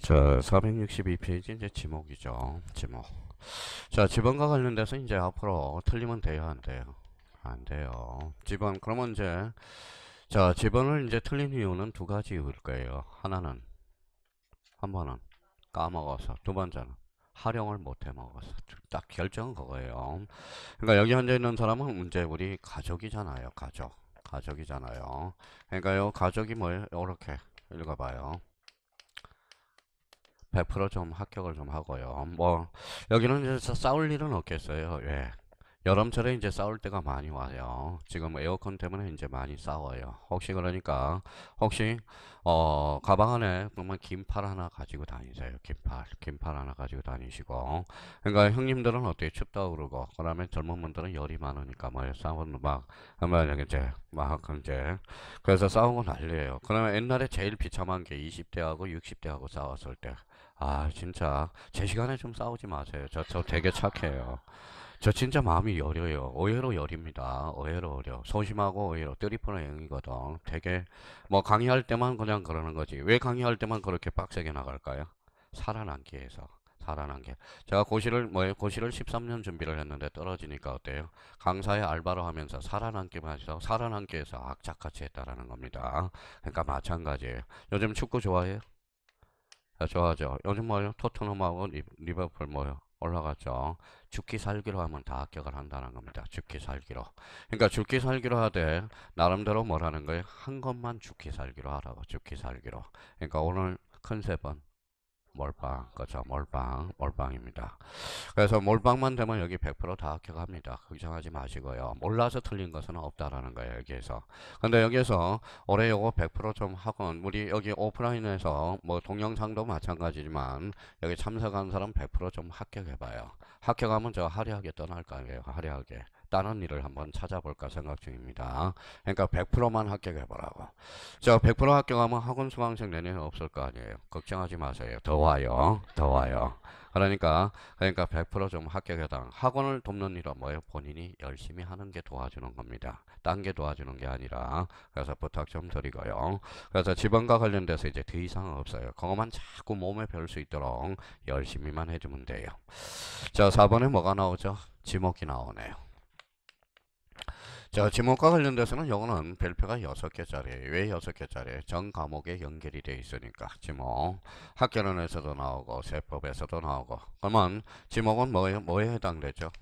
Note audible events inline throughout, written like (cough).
자, 462페이지 이제 지목이죠. 지목. 자, 지번과 관련돼서 이제 앞으로 틀리면 돼요, 안 돼요? 안 돼요. 지번 그러면 이제 자, 지번을 이제 틀린 이유는 두 가지 이유일 거예요. 하나는 한 번은 까먹어서, 두 번째는 활용을 못해 먹어서 딱 결정은 그거예요. 그러니까 여기 앉아 있는 사람은 문제 우리 가족이잖아요. 가족. 가족이잖아요. 그러니까요, 가족이 뭐예요? 이렇게 읽어봐요. 100%좀 합격을 좀 하고요. 뭐 여기는 이제 싸울 일은 없겠어요. 예. 여름철에 이제 싸울 때가 많이 와요. 지금 에어컨 때문에 이제 많이 싸워요. 혹시 그러니까 혹시 어 가방 안에 그러 긴팔 하나 가지고 다니세요. 긴팔, 긴팔 하나 가지고 다니시고. 그러니까 형님들은 어떻게 춥다 그러고, 그다음에 젊은 분들은 열이 많으니까 뭐 싸우는 막 한번 이제 막 이제 그래서 싸우고 난리예요. 그러면 옛날에 제일 비참한 게 20대하고 60대하고 싸웠을 때. 아 진짜 제 시간에 좀 싸우지 마세요. 저 저 되게 착해요. 저 진짜 마음이 여려요. 의외로 여립니다. 의외로 어려. 소심하고 의외로 뜨리프는 영이거든. 되게 뭐 강의할 때만 그냥 그러는 거지. 왜 강의할 때만 그렇게 빡세게 나갈까요? 살아남기 위해서. 살아남기. 제가 고시를 뭐 고시를 13년 준비를 했는데 떨어지니까 어때요? 강사의 알바로 하면서 살아남기만 해서 살아남기 위해서 악착같이 했다라는 겁니다. 그러니까 마찬가지예요. 요즘 축구 좋아해요? 저하죠. 요즘 뭐 토트넘하고 리버풀 뭐 올라갔죠. 죽기 살기로 하면 다 합격을 한다는 겁니다. 죽기 살기로. 그러니까 죽기 살기로 하되 나름대로 뭐라는 거예요? 한 것만 죽기 살기로 하라고. 죽기 살기로. 그러니까 오늘 컨셉은 몰빵 그렇죠 몰빵 몰빵입니다 그래서 몰빵만 되면 여기 100%다 합격합니다 걱정하지 마시고요 몰라서 틀린 것은 없다라는 거예요 여기에서 근데 여기에서 올해 요거 100%좀 하건 우리 여기 오프라인에서 뭐 동영상도 마찬가지지만 여기 참석한 사람 100%좀 합격해봐요 합격하면 저 화려하게 떠날 거예요 화려하게 다른 일을 한번 찾아볼까 생각 중입니다. 그러니까 100%만 합격해보라고. 자, 100% 합격하면 학원 수강생 내년에 없을 거 아니에요. 걱정하지 마세요. 더 와요. 더 와요. 그러니까 그러니까 100%좀 합격해당 학원을 돕는 일은 뭐예요? 본인이 열심히 하는 게 도와주는 겁니다. 딴 게 도와주는 게 아니라 그래서 부탁 좀 드리고요. 그래서 지방과 관련돼서 이제 더 이상 은 없어요. 그거만 자꾸 몸에 배울 수 있도록 열심히만 해주면 돼요. 자 4번에 뭐가 나오죠? 지목이 나오네요. 자 지목과 관련돼서는 요거는 별표가 6개짜리 왜 6개짜리 전 과목에 연결이 되어 있으니까 지목 학교론에서도 나오고 세법에서도 나오고 그러면 지목은 뭐에, 뭐에 해당되죠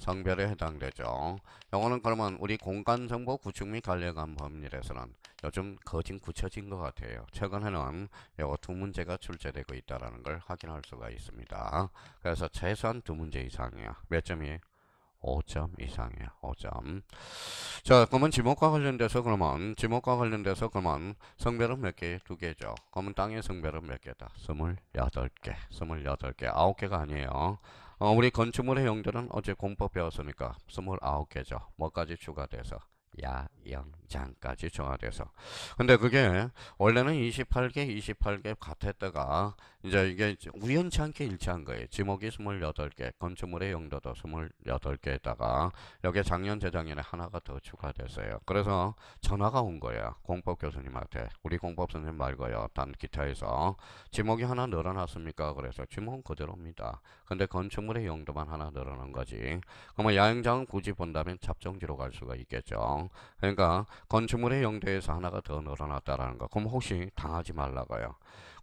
성별에 해당되죠. 요거는 그러면 우리 공간정보 구축 및 관련한 법률에서는 요즘 거진 굳혀진 것 같아요. 최근에는 요거 두 문제가 출제되고 있다는 걸 확인할 수가 있습니다. 그래서 최소한 두 문제 이상이야. 몇 점이에요? 5점 이상이야. 5점. 자, 그러면 지목과 관련돼서 그러면 지목과 관련돼서 그러면 성별은 몇 개? 두 개죠. 그러면 땅의 성별은 몇 개다? 28개. 28개. 9개가 아니에요. 어, 우리 건축물의 형들은 어제 공법 배웠으니까 29개죠. 뭐까지 추가돼서. 야영장까지 정화돼서 근데 그게 원래는 28개 28개 같았다가 이제 이게 우연치 않게 일치한 거예요 지목이 28개 건축물의 용도도 28개에다가 여기에 작년 재작년에 하나가 더 추가됐어요 그래서 전화가 온 거예요 공법 교수님한테 우리 공법 선생님 말고요 단 기타에서 지목이 하나 늘어났습니까 그래서 지목은 그대로입니다 근데 건축물의 용도만 하나 늘어난 거지 그러면 야영장은 굳이 본다면 잡정지로 갈 수가 있겠죠 그러니까 건축물의 용도에서 하나가 더 늘어났다라는 거. 그럼 혹시 당하지 말라고요.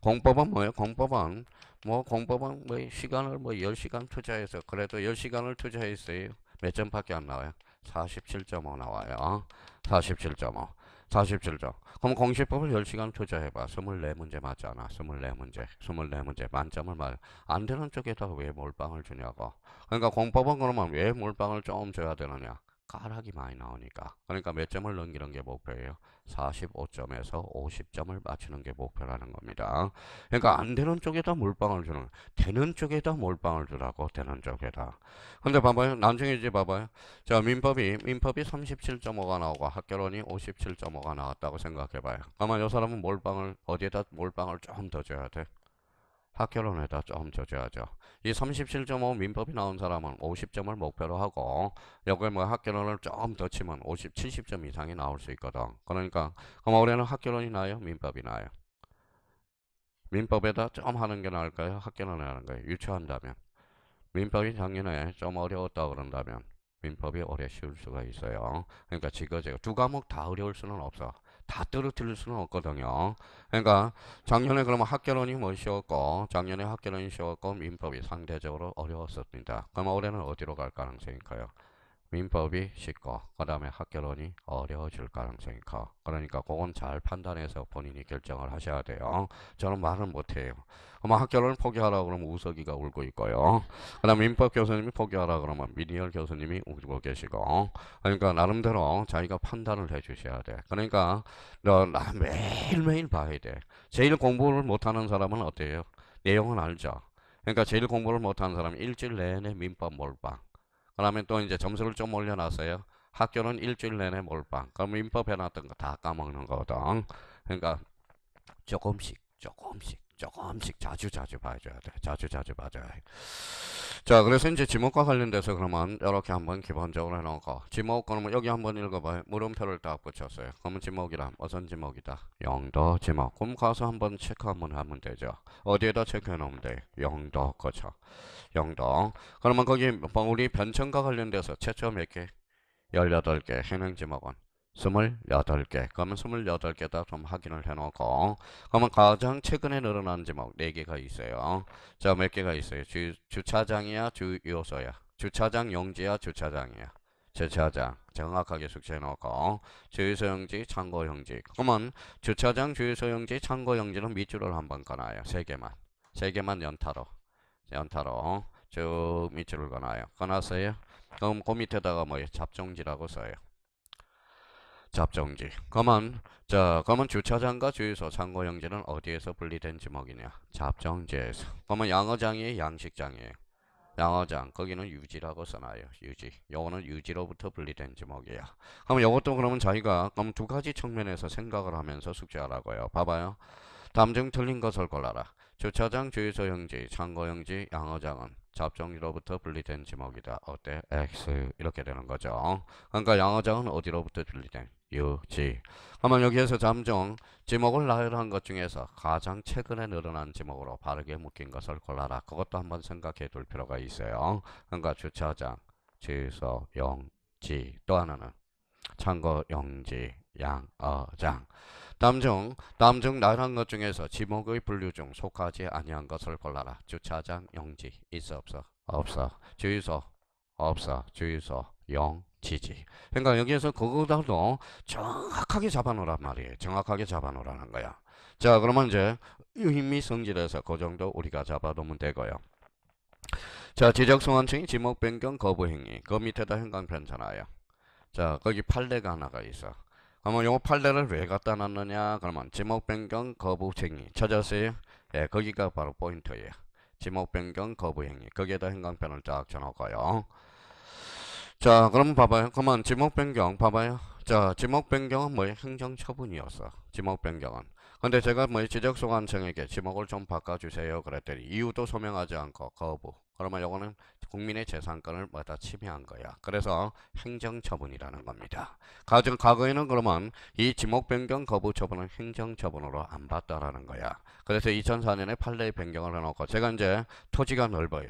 공법은 뭐예요? 공법은 뭐 공법은 뭐 시간을 뭐 10시간 투자해서 그래도 10시간을 투자했어요. 몇 점밖에 안 나와요? 47.5 나와요. 47.5. 47점. 그럼 공식법을 10시간 투자해봐. 24문제 맞잖아. 24문제. 24문제. 만점을 말. 안 되는 쪽에다 왜 몰빵을 주냐고. 그러니까 공법은 그러면 왜 몰빵을 좀 줘야 되느냐. 까락이 많이 나오니까 그러니까 몇 점을 넘기는 게 목표예요 45점에서 50점을 맞추는 게 목표라는 겁니다 그러니까 안 되는 쪽에다 몰빵을 주는 되는 쪽에다 몰빵을 주라고 되는 쪽에다 근데 봐봐요 나중에 이제 봐봐요 자 민법이 민법이 37.5가 나오고 학교론이 57.5가 나왔다고 생각해봐요 아마 이 사람은 몰빵을 어디에다 몰빵을 좀 더 줘야 돼 학교론에 다좀 조져야죠. 이 37.5 민법이 나온 사람은 50점을 목표로 하고 여기에 뭐 학교론을 좀 더 치면 50, 70점 이상이 나올 수 있거든. 그러니까 그럼 올해는 학교론이 나요? 민법이 나요? 민법에다 좀 하는 게 나을까요? 학교론에 하는 거예요. 유추한다면. 민법이 작년에 좀 어려웠다 그런다면 민법이 오래 쉬울 수가 있어요. 그러니까 지거제가 두 과목 다 어려울 수는 없어. 다 떨어뜨릴 수는 없거든요. 그러니까 작년에 그러면 학교론이 뭐 쉬웠고 작년에 학교론이 쉬웠고 민법이 상대적으로 어려웠었습니다. 그럼 올해는 어디로 갈가능성이커요 민법이 쉽고 그 다음에 학교론이 어려워질 가능성이 커 그러니까 그건 잘 판단해서 본인이 결정을 하셔야 돼요 저는 말은 못해요 아마 학교론 을 포기하라 고 그러면 우석이가 울고 있고요 그 다음 민법 교수님이 포기하라 고 그러면 미니얼 교수님이 울고 계시고 그러니까 나름대로 자기가 판단을 해 주셔야 돼 그러니까 너, 나 매일매일 봐야 돼 제일 공부를 못하는 사람은 어때요 내용은 알죠 그러니까 제일 공부를 못하는 사람은 일주일 내내 민법 몰빵 그러면 또 이제 점수를 좀 올려놨어요. 학교는 일주일 내내 몰빵. 그럼 민법 해놨던 거 다 까먹는 거거든. 그러니까 조금씩 조금씩 조금씩 자주 자주 봐줘야 돼. 자주 자주 봐줘야 돼. 자, 그래서 이제 지목과 관련돼서 그러면 이렇게 한번 기본적으로 해놓고 지목 그러면 여기 한번 읽어봐요. 물음표를 딱 붙였어요. 그러면 지목이란 어선 지목이다? 영도 지목. 그럼 가서 한번 체크 한번 하면 되죠. 어디에다 체크해 놓으면 돼? 영도 거쳐. 그렇죠? 영도. 그러면 거기 뭐 우리 변천과 관련돼서 최초 몇 개? 18개 행행지목은 2 8개 그러면 2 8 개다좀 확인을 해놓고 그러면 가장 최근에 늘어난 지목 4개가 있어요 자몇 개가 있어요 주, 주차장이야 주요소야 주차장 용지야 주차장이야 주차장 정확하게 숙제해놓고 주유소용지 창고용지 그러면 주차장 주유소용지 창고용지는 밑줄을 한번 가나요 3개만3개만 연타로 연타로 쭉 밑줄을 가나요 가놨어요 그럼 그 밑에다가 뭐 잡종지라고 써요 잡정지. 가만, 자, 그러면 주차장과 주유소, 창고 형제는 어디에서 분리된 지목이냐? 잡정지에서. 그러면 양어장이 양식장이에요. 양어장, 거기는 유지라고 써놔요. 유지. 요거는 유지로부터 분리된 지목이야. 그럼 요것도 그러면 자기가 그럼 두 가지 측면에서 생각을 하면서 숙제하라고요. 봐봐요. 담중 틀린 것을 골라라. 주차장, 주유소 형지, 창고 형지, 양어장은 잡종지로부터 분리된 지목이다. 어때? X 이렇게 되는 거죠. 그러니까 양어장은 어디로부터 분리된? 유지. 그러 여기에서 잠정 지목을 나열한 것 중에서 가장 최근에 늘어난 지목으로 바르게 묶인 것을 골라라. 그것도 한번 생각해 둘 필요가 있어요. 그러니까 주차장, 취소, 영지 또 하나는 창고, 영지, 양어장. 다음 중 다음 중 나열한 것 중에서 지목의 분류 중 속하지 아니한 것을 골라라. 주차장, 영지 있어 없어 없어 주유소 없어 주유소 영 지지. 그러니까 여기에서 그거라도 정확하게 잡아놓으란 말이에요. 정확하게 잡아놓으라는 거야. 자 그러면 이제 유힘 성질에서 그 정도 우리가 잡아놓으면 되고요. 자 지적 소환층이 지목 변경 거부 행위. 그 밑에다 행강 편잖아요. 자 거기 판례가 하나가 있어. 그러면 요 판례를 왜 갖다 놨느냐? 그러면 지목 변경 거부 행위 찾았어요? 예, 거기가 바로 포인트예요. 지목 변경 거부 행위. 거기에다 행강편을 쫙 쳐놓고요. 자 그럼 봐봐요 그만 지목 변경 봐봐요 자 지목 변경은 뭐 행정 처분이었어 지목 변경은 근데 제가 뭐 지적 소관청에게 지목을 좀 바꿔주세요 그랬더니 이유도 소명하지 않고 거부 그러면 요거는 국민의 재산권을 뭐다 침해한 거야. 그래서 행정처분이라는 겁니다. 가정 과거에는 그러면 이 지목 변경 거부 처분은 행정처분으로 안 받다라는 거야. 그래서 2004년에 판례 변경을 해놓고 제가 이제 토지가 넓어요.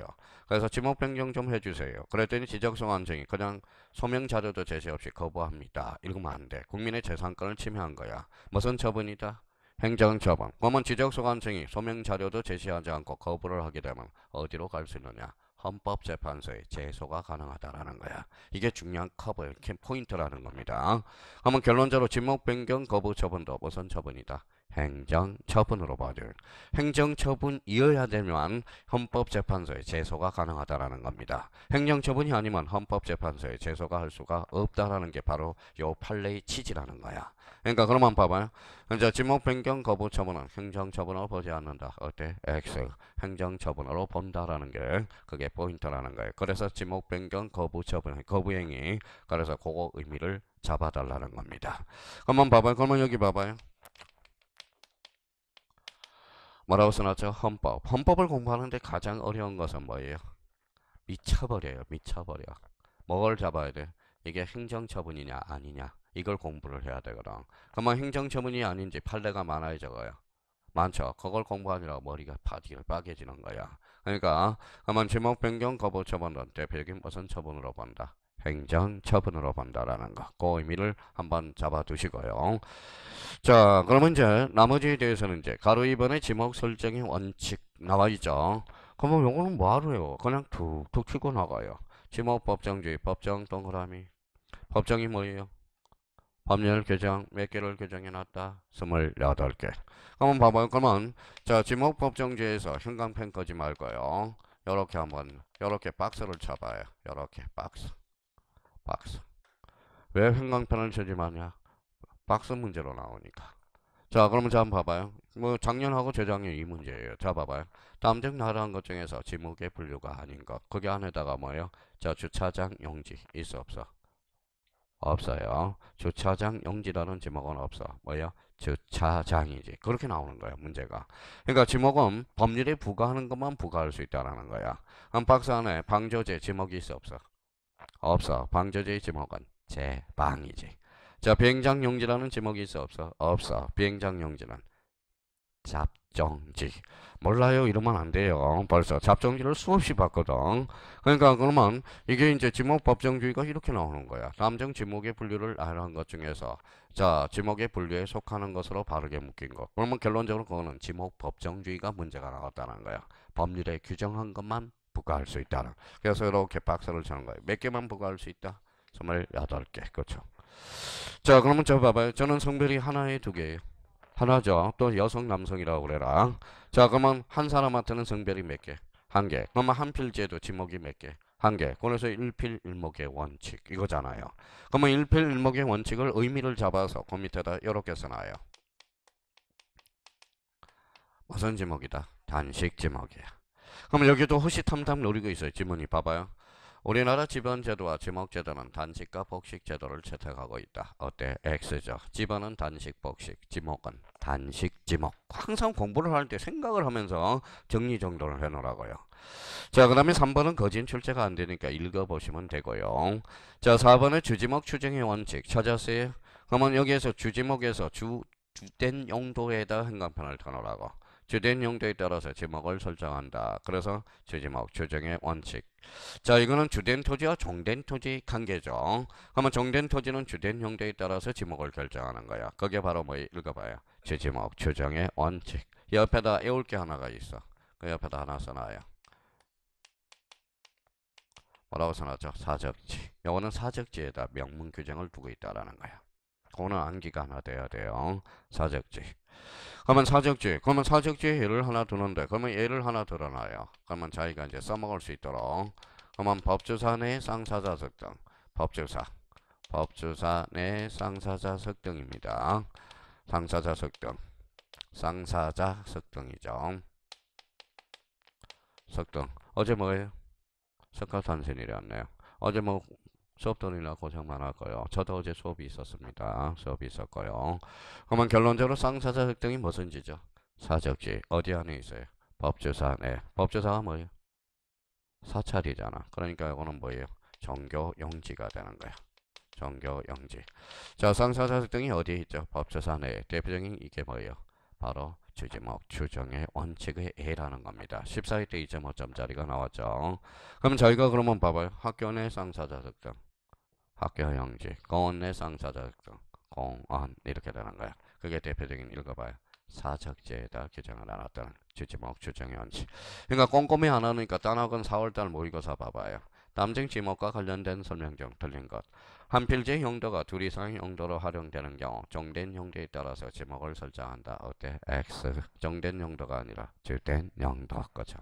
그래서 지목 변경 좀 해주세요. 그랬더니 지적성 안정이 그냥 소명 자료도 제시 없이 거부합니다. 읽으면안 돼. 국민의 재산권을 침해한 거야. 무슨 처분이다? 행정처분. 그러면 지적소관청이 소명자료도 제시하지 않고 거부를 하게 되면 어디로 갈 수 있느냐. 헌법재판소에 제소가 가능하다라는 거야. 이게 중요한 커버, 포인트라는 겁니다. 한번 결론적으로 지목 변경 거부 처분도 어선 처분이다. 행정처분으로 받을 행정처분이어야 되면 헌법재판소에 제소가 가능하다라는 겁니다. 행정처분이 아니면 헌법재판소에 제소가 할 수가 없다라는 게 바로 요 판례의 취지라는 거야. 그러니까 그러면 봐봐요. 이제 지목 변경 거부 처분은 행정처분으로 보지 않는다. 어때? X. 행정처분으로 본다라는 게 그게 포인트라는 거예요. 그래서 지목 변경 거부 처분, 거부행위. 그래서 그거 의미를 잡아달라는 겁니다. 한번 봐봐요. 그러면 여기 봐봐요. 뭐라고 써놨죠? 헌법. 헌법을 공부하는데 가장 어려운 것은 뭐예요? 미쳐버려요. 미쳐버려. 뭘 잡아야 돼? 이게 행정처분이냐 아니냐. 이걸 공부를 해야 되거든. 그러면 행정처분이 아닌지 판례가 많아요 적어요. 많죠. 그걸 공부하느라 머리가 바디를 빠개지는 거야. 그러니까 아마 제목 변경 거부 처분은 대표적인 무슨 처분으로 본다. 행정처분으로 본다라는 거. 그 의미를 한번 잡아두시고요. 자, 그러면 이제 나머지에 대해서는 이제 가로 2번의 지목 설정의 원칙 나와 있죠. 그러면 요거는 뭐하러 요 그냥 툭툭 치고 나가요. 지목 법정주의, 법정 동그라미. 법정이 뭐예요? 법률 개정몇 개를 개정해 놨다? 28개. 그러면 봐봐요. 그러면 자, 지목 법정주의에서 형광펜 꺼지 말고요. 요렇게 한번 요렇게 박스를 잡아요 요렇게 박스. 박스. 왜 횡강편을 저지하냐 박스 문제로 나오니까. 자 그러면 자 한번 봐봐요. 뭐 작년하고 재작년 이 문제예요. 자 봐봐요. 땀증 나라한 것 중에서 지목의 분류가 아닌 것. 그게 안에다가 뭐예요? 자 주차장 용지 있어 없어? 없어요. 주차장 용지라는 지목은 없어. 뭐예요? 주차장이지. 그렇게 나오는 거예요. 문제가. 그러니까 지목은 법률에 부과하는 것만 부과할 수 있다는 거야. 한 박스 안에 방조제 지목이 있어 없어? 없어. 방조제의 지목은 제방이지. 자, 비행장용지라는 지목이 있어 없어? 없어. 비행장용지는 잡종지 몰라요. 이러면 안 돼요. 벌써 잡종지를 수없이 봤거든. 그러니까 그러면 이게 이제 지목 법정주의가 이렇게 나오는 거야. 남정 지목의 분류를 아는것 중에서 자, 지목의 분류에 속하는 것으로 바르게 묶인 거. 그러면 결론적으로 그거는 지목 법정주의가 문제가 나왔다는 거야. 법률에 규정한 것만 부과할 수 있다는 그래서 이렇게 박스를 쳐는 거예요 몇 개만 부과할 수 있다 28개 그렇죠 자 그러면 저 봐봐요 저는 성별이 하나에 두 개예요 하나죠 또 여성 남성이라고 그래라 자 그러면 한 사람한테는 성별이 몇 개? 한 개. 그러면 한 필제도 지목이 몇 개? 한 개. 그래서 일필일목의 원칙 이거잖아요. 그러면 일필일목의 원칙을 의미를 잡아서 그 밑에다 이렇게 써놔요. 무슨 지목이다? 단식 지목이야. 그럼 여기도 호시탐탐 노리고 있어요. 지문이 봐봐요. 우리나라 지번제도와 지목제도는 단식과 복식제도를 채택하고 있다. 어때? X죠. 지번은 단식, 복식, 지목은 단식, 지목. 항상 공부를 할 때 생각을 하면서 정리정돈을 해놓으라고요. 자, 그 다음에 3번은 거진 출제가 안 되니까 읽어보시면 되고요. 자, 4번은 주지목 추정의 원칙 찾았어요? 그러면 여기에서 주지목에서 주, 주된 용도에다 행간편을 터놓으라고. 주된 용도에 따라서 제목을 설정한다. 그래서 주제목 조정의 원칙. 자 이거는 주된 토지와 종된 토지 관계죠. 그러면 종된 토지는 주된 용도에 따라서 지목을 결정하는 거야. 그게 바로 뭐 읽어봐요. 주제목 조정의 원칙. 옆에다 외울 게 하나가 있어. 그 옆에다 하나 써놔요. 뭐라고 써놨죠? 사적지. 영어는 사적지에다 명문 규정을 두고 있다라는 거야. 그거안기가 하나 돼야 돼요. 사적지. 그러면 사적지. 그러면 사적지 예를 하나 두는데 그러면 예를 하나 들어놔요. 그러면 자기가 이제 써먹을 수 있도록 그러면 법주사 내 쌍사자석 등 법주사 법주사 내 쌍사자석 등입니다. 쌍사자석 등 쌍사자석 등이죠. 석등 어제 뭐예요? 석가탄신이었네요. 어제 뭐 수업 들으려 고생 많을 거요. 저도 어제 수업이 있었습니다. 수업이 있었고요. 그러면 결론적으로 쌍사자 획등이 무슨 지죠? 사적지. 어디 안에 있어요? 법조사 안에. 법조사가 뭐예요? 사찰이잖아. 그러니까 이거는 뭐예요? 정교 영지가 되는 거예요 정교 영지. 자, 쌍사자 획등이 어디에 있죠? 법조사 안에. 대표적인 이게 뭐예요? 바로 주지목 추정의 원칙의 A라는 겁니다. 1 4일때 2.5점짜리가 나왔죠. 그럼 저희가 그러면 봐봐요. 학교 내 쌍사자 득점. 학교 형지 공원 내 상사작성 공원 이렇게 되는 거야. 그게 대표적인 읽어봐요. 사적제에다 규정을 안 왔다는 주지목 주정의 원칙. 그러니까 꼼꼼히 안 하니까 딴학은 4월달 모의고사 봐봐요. 남증 지목과 관련된 설명 좀틀린 것. 한 필지의 형도가 둘 이상의 형도로 활용되는 경우 정된 형도에 따라서 제목을 설정한다. 어때? X. 정된 형도가 아니라 줄된 형도. 그죠?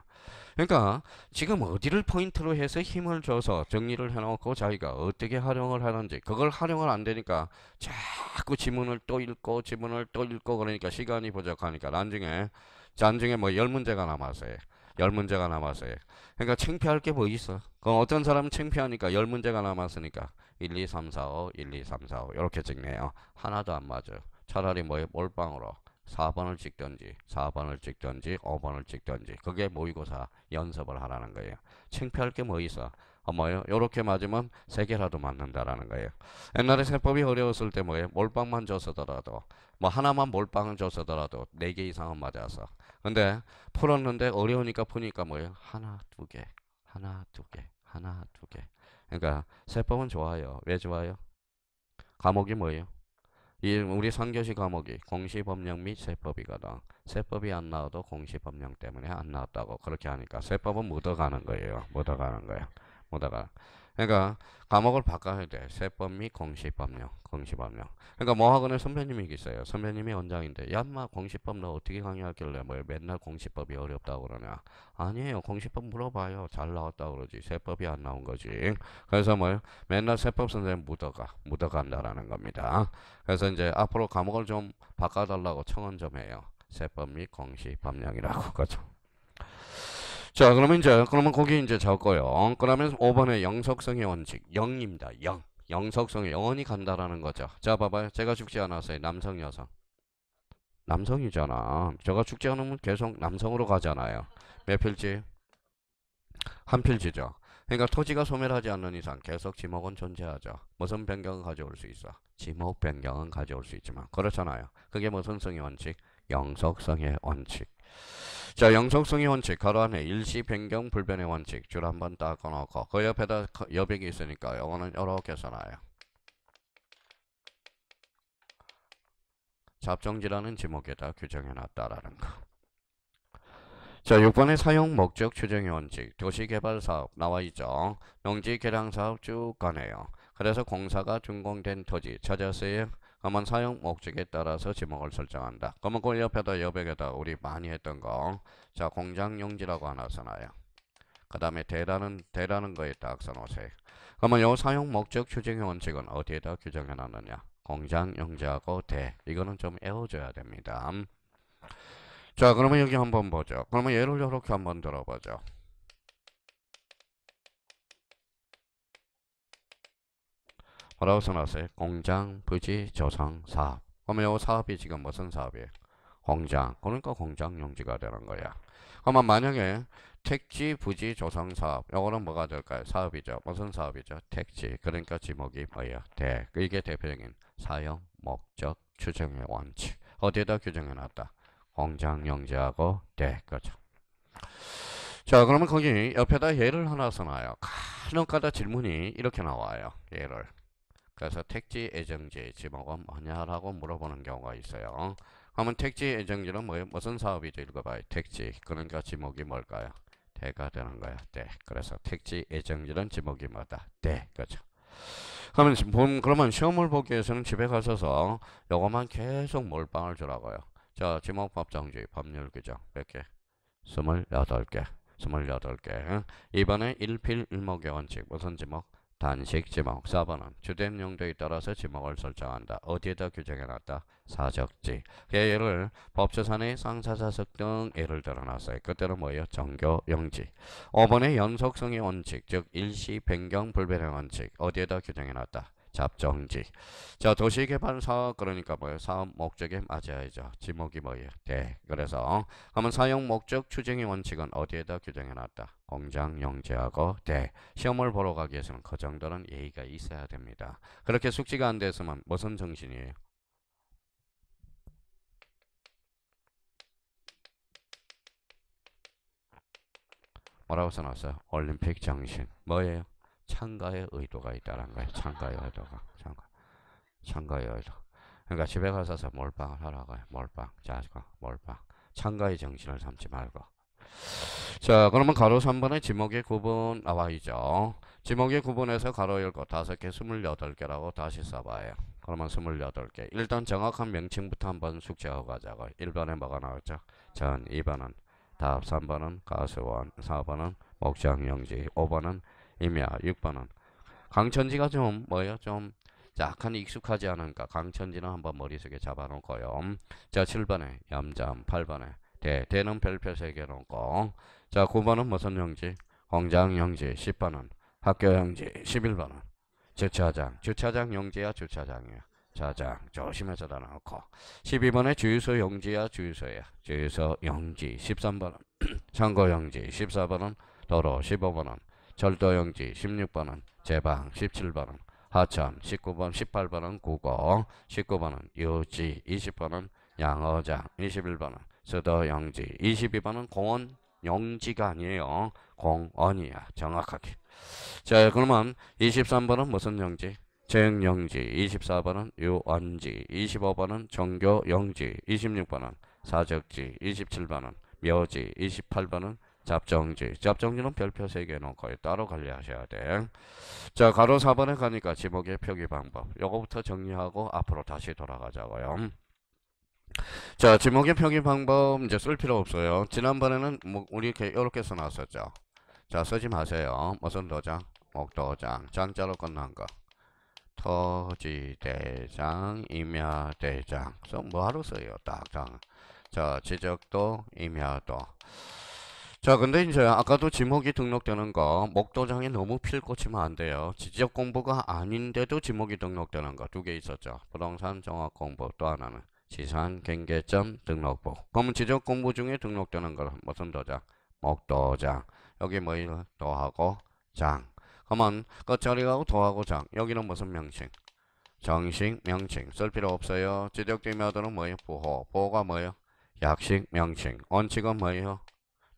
그러니까 지금 어디를 포인트로 해서 힘을 줘서 정리를 해놓고 자기가 어떻게 활용을 하는지 그걸 활용을 안 되니까 자꾸 지문을 또 읽고 지문을 또 읽고 그러니까 시간이 부족하니까 나중에 잔중에 뭐 열 문제가 남았어요. 열 문제가 남았어요. 그러니까 창피할 게 뭐 있어. 그럼 어떤 사람은 창피하니까 열 문제가 남았으니까 1, 2, 3, 4, 5, 1, 2, 3, 4, 5 이렇게 찍네요. 하나도 안 맞아요. 차라리 뭐에 몰빵으로 4번을 찍든지 4번을 찍든지 5번을 찍든지 그게 모의고사 연습을 하라는 거예요. 창피할 게 뭐 있어? 어, 뭐요? 요렇게 맞으면 세 개라도 맞는다라는 거예요. 옛날에 세법이 어려웠을 때 뭐예요? 몰빵만 줬어더라도 뭐 하나만 몰빵을 줬어더라도 네 개 이상은 맞아서 근데 풀었는데 어려우니까 푸니까 뭐예요? 하나 두 개, 하나 두 개, 하나 두 개. 그러니까 세법은 좋아요. 왜 좋아요? 과목이 뭐예요? 이 우리 3교시 과목이 공시법령 및 세법이거든. 세법이 안 나와도 공시법령 때문에 안 나왔다고 그렇게 하니까 세법은 묻어가는 거예요. 묻어가는 거예요. 묻어가. 그러니까 과목을 바꿔야 돼. 세법 및 공시법령, 공시법령. 그러니까 뭐학원에 선배님이 있어요. 선배님이 원장인데 야마 공시법 너 어떻게 강의하길래 뭐 맨날 공시법이 어렵다고 그러냐. 아니에요. 공시법 물어봐요. 잘 나왔다 고 그러지. 세법이 안 나온 거지. 그래서 뭐 맨날 세법 선생님 묻어가, 묻어간다라는 겁니다. 그래서 이제 앞으로 과목을 좀 바꿔달라고 청원 좀 해요. 세법 및 공시법령이라고 그죠. 자, 그러면 이제, 그러면 거기 이제 적어요. 그러면 5번의 영속성의 원칙. 0입니다. 0. 영속성의 영원히 간다라는 거죠. 자, 봐봐요. 제가 죽지 않았어요. 남성, 여성. 남성이잖아. 제가 죽지 않으면 계속 남성으로 가잖아요. 몇 필지? 한 필지죠. 그러니까 토지가 소멸하지 않는 이상 계속 지목은 존재하죠. 무슨 변경은 가져올 수 있어? 지목 변경은 가져올 수 있지만 그렇잖아요. 그게 무슨 성의 원칙? 영속성의 원칙. 자영속성의 원칙 가로안에 일시 변경 불변의 원칙 줄 한번 닦아 놓고그 옆에다 여백이 있으니까 영어는 이렇게 써놔요 잡종지라는 제목에다 규정해놨다라는 거. 자 6번의 사용 목적 추정의 원칙 도시개발사업 나와있죠. 농지 개량사업 쭉 가네요. 그래서 공사가 준공된 토지 찾았어요. 그러면 사용 목적에 따라서 지목을 설정한다. 그러면 그 옆에다 여백에다 우리 많이 했던 거. 자, 공장용지라고 하나 써놔요. 그 다음에 대라는, 대라는 거에 딱 써놓으세요. 그러면 요 사용 목적 규정의 원칙은 어디에다 규정해 놨느냐? 공장용지하고 대. 이거는 좀 외워줘야 됩니다. 자, 그러면 여기 한번 보죠. 그러면 예를 이렇게 한번 들어보죠. 바로 써놨어요. 공장, 부지, 조성, 사업. 그러면 이 사업이 지금 무슨 사업이에요? 공장. 그러니까 공장 용지가 되는 거야. 그러면 만약에 택지, 부지, 조성, 사업. 요거는 뭐가 될까요? 사업이죠. 무슨 사업이죠? 택지. 그러니까 지목이 뭐예요? 대. 이게 대표적인 사용, 목적, 규정의 원칙. 어디에다 규정해놨다? 공장 용지하고 대. 그죠. 자 그러면 거기 옆에다 예를 하나 써놔요. 간혹가다 질문이 이렇게 나와요. 예를. 그래서 택지 예정지 지목은 뭐냐라고 물어보는 경우가 있어요. 그러면 택지 예정지는 뭐, 무슨 사업이죠? 읽어봐요. 택지. 그러니까 지목이 뭘까요? 대가 되는 거야. 대. 그래서 택지 예정지는 지목이 뭐다? 대. 그렇죠. 그러면, 그러면 시험을 보기 위해서는 집에 가셔서 요것만 계속 몰빵을 주라고요. 자, 지목법정주 법률 규정 몇 개? 28개. 28개. 이번에 1필 1목의 원칙 무슨 지목? 단식 지목 4번은 주된 용도에 따라서 지목을 설정한다. 어디에다 규정해놨다? 사적지. 얘를 법조산의 상사사석 등 예를 들어놨어요. 그때는 뭐예요? 정교 영지. 5번의 연속성의 원칙 즉 일시 변경 불변의 원칙 어디에다 규정해놨다? 잡정지. 자, 도시개발 사업 그러니까 뭐예요? 사업 목적에 맞아야죠. 지목이 뭐예요? 네. 그래서 어? 그면 사용 목적 추정의 원칙은 어디에다 규정해 놨다? 공장 영재하고 네 시험을 보러 가기 위해서는 그 정도는 예의가 있어야 됩니다. 그렇게 숙지가 안 돼서만 무슨 정신이에요? 뭐라고 써놨어요? 올림픽 정신. 뭐예요? 참가의 의도가 있다는 거예요. 참가의 의도가. 참가. 참가의 의도. 그러니까 집에 가서 몰빵을 하라고 해요. 몰빵. 자식아, 몰빵. 참가의 정신을 삼지 말고. 자, 그러면 가로 3번의 지목의 구분 나와 있죠. 지목의 구분에서 가로 읽고 5개, 28개라고 다시 써봐요. 그러면 28개. 일단 정확한 명칭부터 한번 숙제하고 가자고. 1번에 뭐가 나왔죠? 전, 2번은 답, 3번은 가수원, 4번은 목장영지, 5번은 이야 6번은 강천지가 좀 뭐예요? 좀 약간 익숙하지 않으니까 강천지는 한번 머릿속에 잡아놓고요. 자 7번에 염잠 8번에 대 대는 별표 3개 놓고 자 9번은 무슨 형지? 공장 형지 10번은 학교 형지 11번은 주차장 주차장 용지야 주차장이야 자장 조심해서 다 넣고 12번에 주유소 용지야 주유소야 주유소 용지 13번은 선거 용지 14번은 도로 15번은 절도영지 16번은 제방 17번은 하천 19번 18번은 국어 19번은 유지 20번은 양어장 21번은 수도영지 22번은 공원 영지가 아니에요 공원이야 정확하게 자 그러면 23번은 무슨 영지 재영영지 24번은 유원지 25번은 정교영지 26번은 사적지 27번은 묘지 28번은 잡정지. 잡정지는 별표 3개 놓고 따로 관리하셔야 돼. 자, 가로 4번에 가니까 지목의 표기 방법. 요거부터 정리하고 앞으로 다시 돌아가자고요. 자, 지목의 표기 방법 이제 쓸 필요 없어요. 지난번에는 뭐 우리 이렇게 요렇게써 놨었죠. 자, 쓰지 마세요. 무슨 도장? 목도장. 장자로 끝난 거. 토지대장, 임야대장. 뭐 하러 써요? 딱딱. 자, 지적도, 임야도. 자 근데 이제 아까도 지목이 등록되는 거 목도장이 너무 필꽃이면안 돼요 지적 공부가 아닌데도 지목이 등록되는 거 두 개 있었죠 부동산 종합 공부 또 하나는 지산 경계점 등록부 그러면 지적 공부 중에 등록되는 거 무슨 도장 목도장 여기 뭐 도하고 장 그러면 끝자리하고 도하고 장 여기는 무슨 명칭 정식 명칭 쓸 필요 없어요 지적 대미하도는 뭐예요 부호 부호가 뭐예요 약식 명칭 원칙은 뭐예요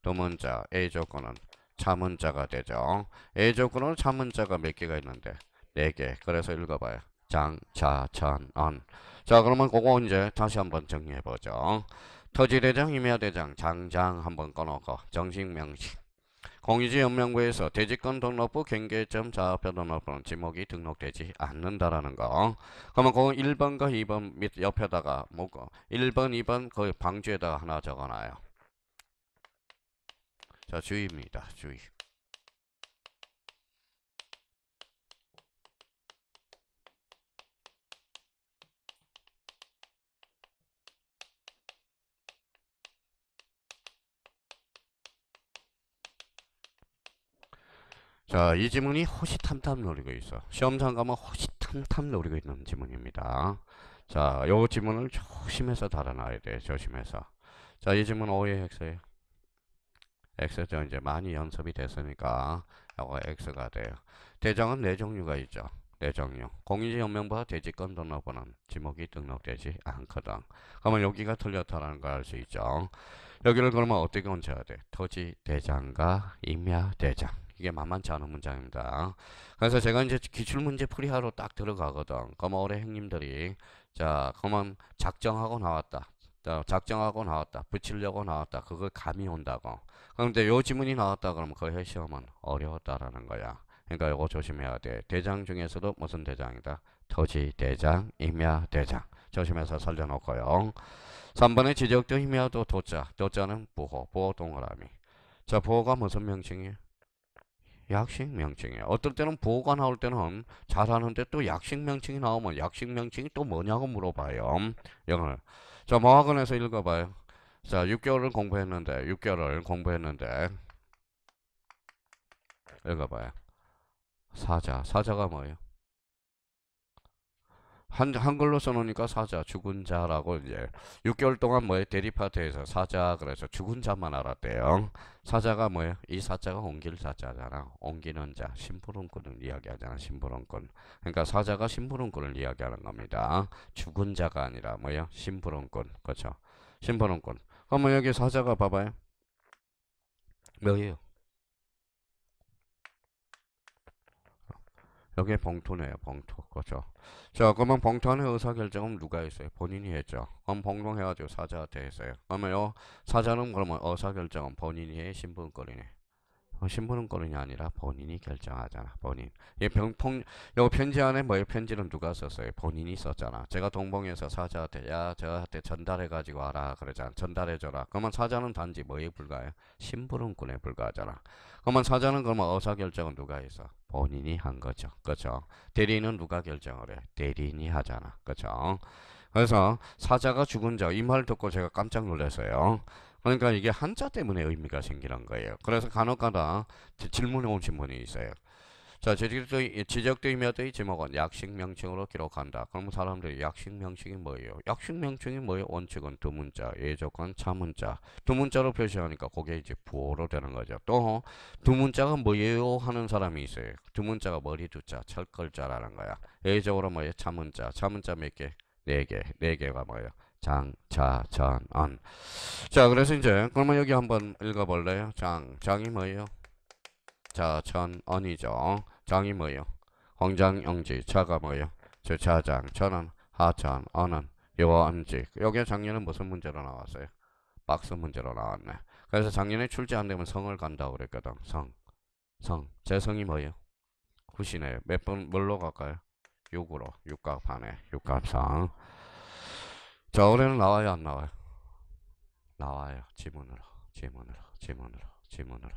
도문자 A조건은 차문자가 되죠. A조건은 차문자가몇 개가 있는데 네개 그래서 읽어봐요. 장, 자, 천, 언. 자 그러면 그거 이제 다시 한번 정리해보죠. 터지대장, 임야대장, 장장 한번 꺼놓고 정식명식 공유지연명부에서 대지권 등록부 경계점 자업자 등록부는 지목이 등록되지 않는다라는 거. 그러면 그 1번과 2번 밑 옆에다가 뭐고 1번, 2번 거의 그 방주에다가 하나 적어놔요. 자, 주의입니다. 주의. 자, 이 지문이 호시탐탐 노리고 있어. 시험장 가면 호시탐탐 노리고 있는 지문입니다. 자, 요 지문을 조심해서 달아놔야 돼. 조심해서. 자, 이 지문 오해 핵사예요. 엑스죠. 이제 많이 연습이 됐으니까 이거 X가 돼요. 대장은 네 종류가 있죠. 네 종류. 공인지연명부와 대지권 등록부는 지목이 등록되지 않거든. 그러면 여기가 틀렸다는 걸 알 수 있죠. 여기를 그러면 어떻게 얹혀야 돼? 토지 대장과 임야 대장. 이게 만만치 않은 문장입니다. 그래서 제가 이제 기출문제 풀이하러 딱 들어가거든. 그러면 올해 형님들이 자 그러면 작정하고 나왔다. 어, 작정하고 나왔다. 붙이려고 나왔다. 그거 감이 온다고. 그런데 요 지문이 나왔다 그러면 그 해시험은 어려웠다라는 거야. 그러니까 요거 조심해야 돼. 대장 중에서도 무슨 대장이다? 토지 대장, 임야 대장. 조심해서 살려놓고요. 3번에 지적도 임야도 도자. 도자는 부호, 부호 동그라미. 자, 부호가 무슨 명칭이에요? 약식 명칭이에요. 어떨 때는 부호가 나올 때는 잘하는데 또 약식 명칭이 나오면 약식 명칭이 또 뭐냐고 물어봐요. 영을 자, 어학원에서 읽어봐요. 자, 6개월을 공부했는데, 6개월을 공부했는데, 읽어봐요. 사자. 사자가 뭐예요? 한, 한글로 써놓으니까 사자, 죽은 자라고 이제 6개월 동안 뭐에 대리파트에서 사자 그래서 죽은 자만 알았대요. 사자가 뭐예요? 이 사자가 옮길 사자잖아. 옮기는 자, 심부름꾼을 이야기하잖아. 심부름꾼. 그러니까 사자가 심부름꾼을 이야기하는 겁니다. 죽은 자가 아니라 뭐예요? 심부름꾼. 그렇죠? 심부름꾼. 그러면 여기 사자가 봐봐요. 뭐예요? 여게 봉투네요. 봉투. 그렇죠. 자, 그러면 봉투는 의사결정은 누가 했어요? 본인이 했죠. 그럼 봉동해가지고 사자한테 했어요. 그러면 요 사자는 그러면 의사결정은 본인이 신분권이네. 어, 신부는 거는이 아니라 본인이 결정하잖아. 본인. 이 병풍 요 편지 안에 뭐예 편지는 누가 썼어요? 본인이 썼잖아. 제가 동봉해서 사자한테 야 저한테 전달해 가지고 와라 그러잖아. 전달해 줘라. 그러면 사자는 단지 뭐에 불과해요? 신부름꾼에 불과하잖아. 그러면 사자는 그러면 의사 결정은 누가 해서? 본인이 한 거죠. 그죠 대리인은 누가 결정을 해? 대리인이 하잖아. 그죠 그래서 사자가 죽은 자이말 듣고 제가 깜짝 놀랐어요. 그러니까 이게 한자 때문에 의미가 생기는 거예요. 그래서 간혹가다 질문해 오신 분이 있어요. 자, 지적도의미어의 지목은 약식 명칭으로 기록한다. 그러면 사람들이 약식 명칭이 뭐예요? 약식 명칭이 뭐예요? 원칙은 두 문자, 예조건 차문자. 두 문자로 표시하니까 그게 이제 부호로 되는 거죠. 또 두 문자가 뭐예요? 하는 사람이 있어요. 두 문자가 머리 두자, 철걸자라는 거야. 예적으로 뭐예요? 차문자. 차문자 몇 개? 네 개. 네 개가 뭐예요? 장, 자, 전, 언. 자, 그래서 이제 그러면 여기 한번 읽어볼래요? 장, 장이 뭐예요? 자, 전, 언이죠. 장이 뭐예요? 공장, 영지, 자가 뭐예요? 저, 자장, 전은, 하전, 언은, 요 언지. 여기 작년에 무슨 문제로 나왔어요? 박스 문제로 나왔네. 그래서 작년에 출제 안 되면 성을 간다고 그랬거든. 성, 성. 제 성이 뭐예요? 후시네몇 번, 뭘로 갈까요? 육으로육각 반에. 육각상. 자, 올해는 나와요, 안 나와요? 나와요. 지문으로, 지문으로, 지문으로, 지문으로.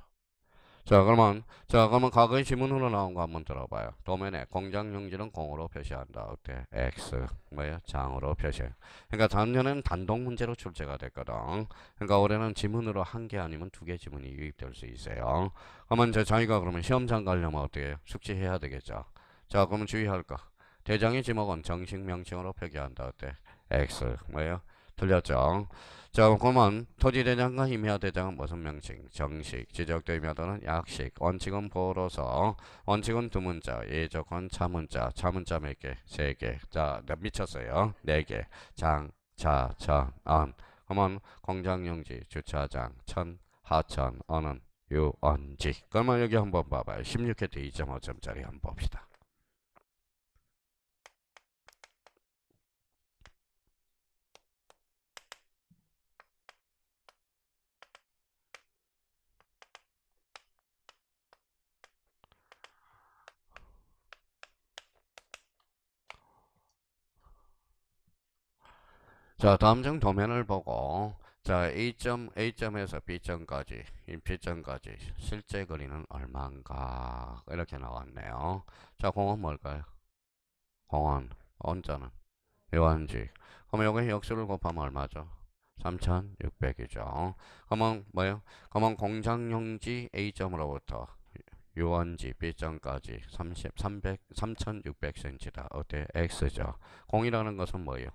자, 그러면, 자, 그러면 과거 지문으로 나온 거 한번 들어봐요. 도면에 공장용지는 공으로 표시한다. 어때? X, 뭐예요? 장으로 표시해. 그러니까 작년에는 단독 문제로 출제가 됐거든. 그러니까 올해는 지문으로 한 개 아니면 두 개 지문이 유입될 수 있어요. 그러면 이제 저희가 그러면 시험장 가려면 어떻게 해요? 숙지해야 되겠죠. 자, 그러면 주의할 까 대장의 지목은 정식 명칭으로 표기한다. 어때? X 뭐예요? 틀렸죠. 자 그러면 토지대장과 임야대장은 무슨 명칭? 정식, 지적대임야도는 약식, 원칙은 보로서, 원칙은 두 문자, 예조건 차문자, 차문자 몇 개? 세 개. 자, 미쳤어요. 네 개. 장, 자, 천, 언. 그러면 공장용지, 주차장, 천, 하천, 언은 유언지. 그러면 여기 한번 봐봐요. 16회 2.5점짜리 한번 봅시다. 자 다음 중 도면을 보고 자 A점 A점에서 B점까지 B점까지 실제 거리는 얼마인가 이렇게 나왔네요 자 공원 뭘까요 공원 원자는 요한지 그럼 여기 역수를 곱하면 얼마죠 3600이죠 그러면 뭐예요 그러면 공장용지 A점으로부터 유원지 B점까지 30, 300, 3600cm다. 어때? X죠. 공이라는 것은 뭐예요?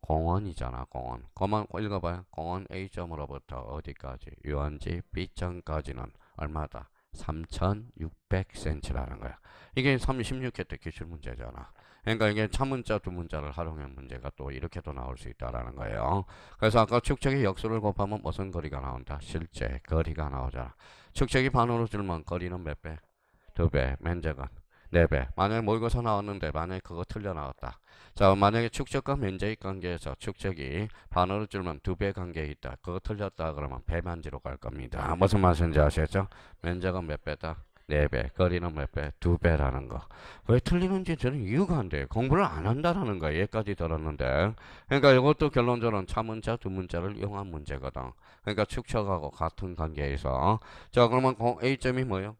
공원이잖아 공원 그만 읽어봐요 공원 A점으로부터 어디까지 유원지 B점까지는 얼마다 3600cm라는 거야 이게 36회때 기출 문제잖아 그러니까 이게 차문자 두 문자를 활용한 문제가 또 이렇게도 나올 수 있다라는 거예요 그래서 아까 축적의 역수를 곱하면 무슨 거리가 나온다 실제 거리가 나오잖아 축적이 반으로 줄면 거리는 몇 배? 두배 면적은 4배. 만약 에 모의고사 나왔는데 만약 에 그거 틀려 나왔다. 자 만약에 축적과 면제의 관계에서 축적이 반으로 줄면 두 배 관계에 있다. 그거 틀렸다 그러면 배만지로 갈 겁니다. 무슨 말인지 씀 아시겠죠? 면제가몇 배다? 4배, 거리는 몇 배? 2배라는 거. 왜 틀리는지 저는 이유가 안 돼요. 공부를 안 한다라는 거 예까지 요 들었는데. 그러니까 이것도 결론적으로 차문자, 두문자를 이용한 문제거든. 그러니까 축척하고 같은 관계에서. 자, 그러면 A점이 뭐예요?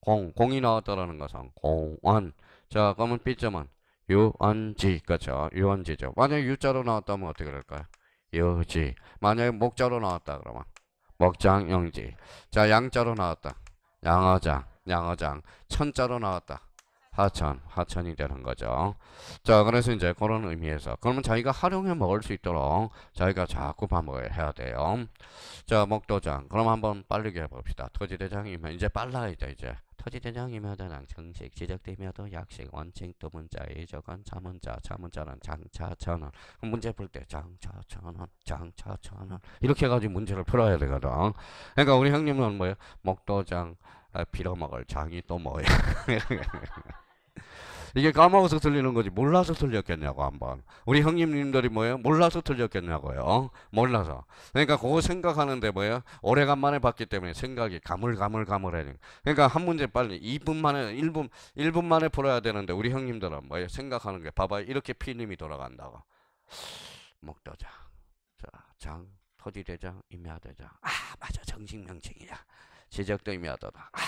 공, 공이 나왔다라는 것은 공원. 자, 그러면 B점은 유언지, 그렇죠? 유언지죠. 만약에 U자로 나왔다면 어떻게 될까요? 유지. 만약에 목자로 나왔다 그러면 먹장영지. 자, 양자로 나왔다. 양어장, 양어장. 천자로 나왔다. 하천, 하천이되는 거죠. 자, 그래서 이제 그런 의미에서 그러면 자기가 활용해 먹을 수 있도록 자기가 자꾸 반복을 해야 돼요. 자, 목도장. 그럼 한번 빠르게 해봅시다. 토지대장이면 이제 빨라야죠, 이제. 토지대장이면은 정식 지적되며도 약식 원칙도 문자의 적은 자문자 자문자는 장차천원 문제 풀 때 장차천원 장차천원 이렇게 해가지고 문제를 풀어야 되거든 그러니까 우리 형님은 뭐예요 목도장 아, 빌어먹을 장이 또뭐예 (laughs) 이게 까먹어서 틀리는 거지 몰라서 틀렸겠냐고 한번 우리 형님님들이 뭐예요 몰라서 틀렸겠냐고요 어? 몰라서 그러니까 그거 생각하는데 뭐예요 오래간만에 봤기 때문에 생각이 가물가물가물해 그러니까 한 문제 빨리 2분 만에 1분 1분 만에 풀어야 되는데 우리 형님들은 뭐예요 생각하는 게 봐봐 이렇게 피님이 돌아간다고 목도장 자, 장 토지대장 임야대장 아 맞아 정식 명칭이야 지적도 의미하더라. 아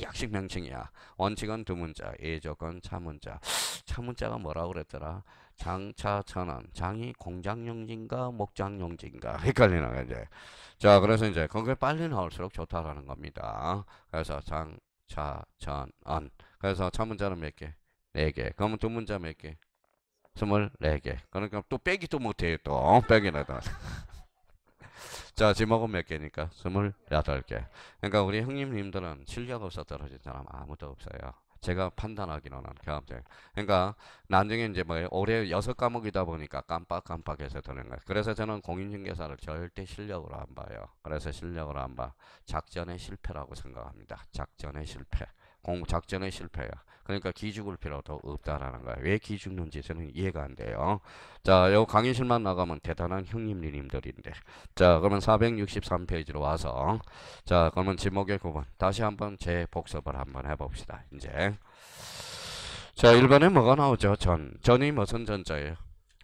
약식 명칭이야. 원칙은 두 문자. 예조건 차문자. 차문자가 뭐라고 그랬더라? 장차천원. 장이 공장용지인가 목장용지인가 (laughs) 헷갈리는 거 이제. 자 그래서 이제 그게 빨리 나올수록 좋다라는 겁니다. 그래서 장차천원. 그래서 차문자는 몇 개? 네 개. 그러면 두 문자 몇 개? 스물네 개. 그러니까 또 빼기도 못해요 또 빼기라도. 자, 지목은 몇 개니까? 28개. 그러니까 우리 형님님들은 실력 없어 떨어진 사람 아무도 없어요. 제가 판단하기로는 경험적 그러니까 나중에 이제 뭐 올해 여섯 과목이다 보니까 깜빡깜빡해서 드는 거예요. 그래서 저는 공인중개사를 절대 실력으로 안 봐요. 그래서 실력으로 안 봐. 작전의 실패라고 생각합니다. 작전의 실패. 공 작전의 실패야. 그러니까 기죽을 필요도 없다라는 거야. 왜 기죽는지 저는 이해가 안 돼요. 자, 요 강의실만 나가면 대단한 형님 누님들인데. 자, 그러면 463페이지로 와서 자, 그러면 지목의 9번 다시 한번 재복습을 한번 해봅시다. 이제 자, 1번에 뭐가 나오죠? 전. 전이 무슨 전자예요?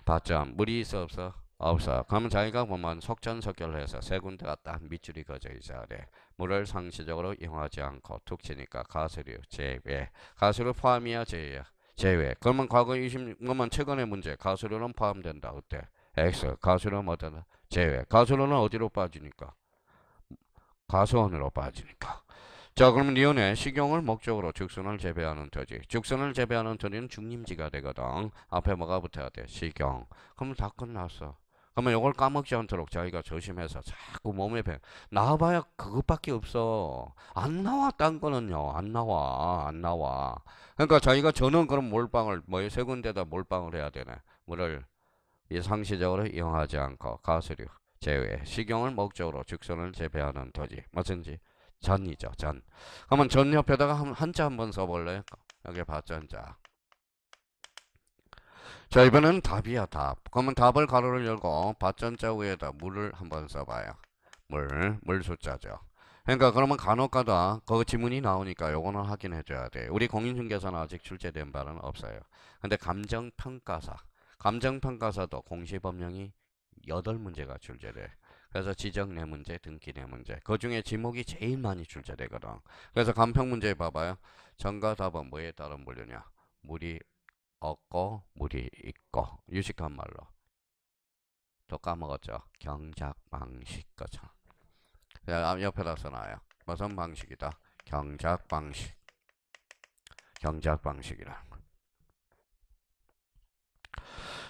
바점 물이 있어 없어? 없어. 그러면 자기가 보면 속전속결해서 을세 군데가 딱 밑줄이 그어져 있어야 돼. 물을 상시적으로 이용하지 않고 툭치니까 가수류 제외 가수류 포함이야 제외 제외 그러면 과거 20 그러면 최근의 문제 가수류는 포함된다 어때 X 가수류는 뭐다 제외 가수류는 어디로 빠지니까 가수원으로 빠지니까 자그러면니온에 식용을 목적으로 죽순을 재배하는 토지 죽순을 재배하는 토지는 중림지가 되거든 앞에 뭐가 붙어야 돼 식용 그럼 다 끝났어 그러면 이걸 까먹지 않도록 자기가 조심해서 자꾸 몸에 배 나와봐야 그것밖에 없어 안 나와 딴 거는요 안 나와 안 나와 그러니까 자기가 저는 그럼 몰빵을 뭐 세 군데다 몰빵을 해야 되네 물을 예상시적으로 이용하지 않고 가스류 제외 식용을 목적으로 직선을 재배하는 토지 뭐든지 전이죠 전 그러면 전 옆에다가 한, 한자 한번 써볼래 여기 봐 전자 자 이번에는 답이야 답 그러면 답을 가로를 열고 밭전자 위에다 물을 한번 써봐요 물, 물 숫자죠 그러니까 그러면 간혹가다 그 지문이 나오니까 요거는 확인해 줘야 돼 우리 공인중개사는 아직 출제된 바는 없어요 근데 감정평가사 감정평가사도 공시법령이 8문제가 출제돼 그래서 지적내 네 문제, 등기 내 네 문제. 그 중에 지목이 제일 많이 출제되거든. 그래서 감평 문제 봐봐요. 정과 답은 뭐에 따른 물류냐 물이 얻고 물이 있고 유식한 말로 또 까먹었죠 경작 방식 거죠 옆에다 써놔요 무슨 방식이다 경작 방식 경작 방식이라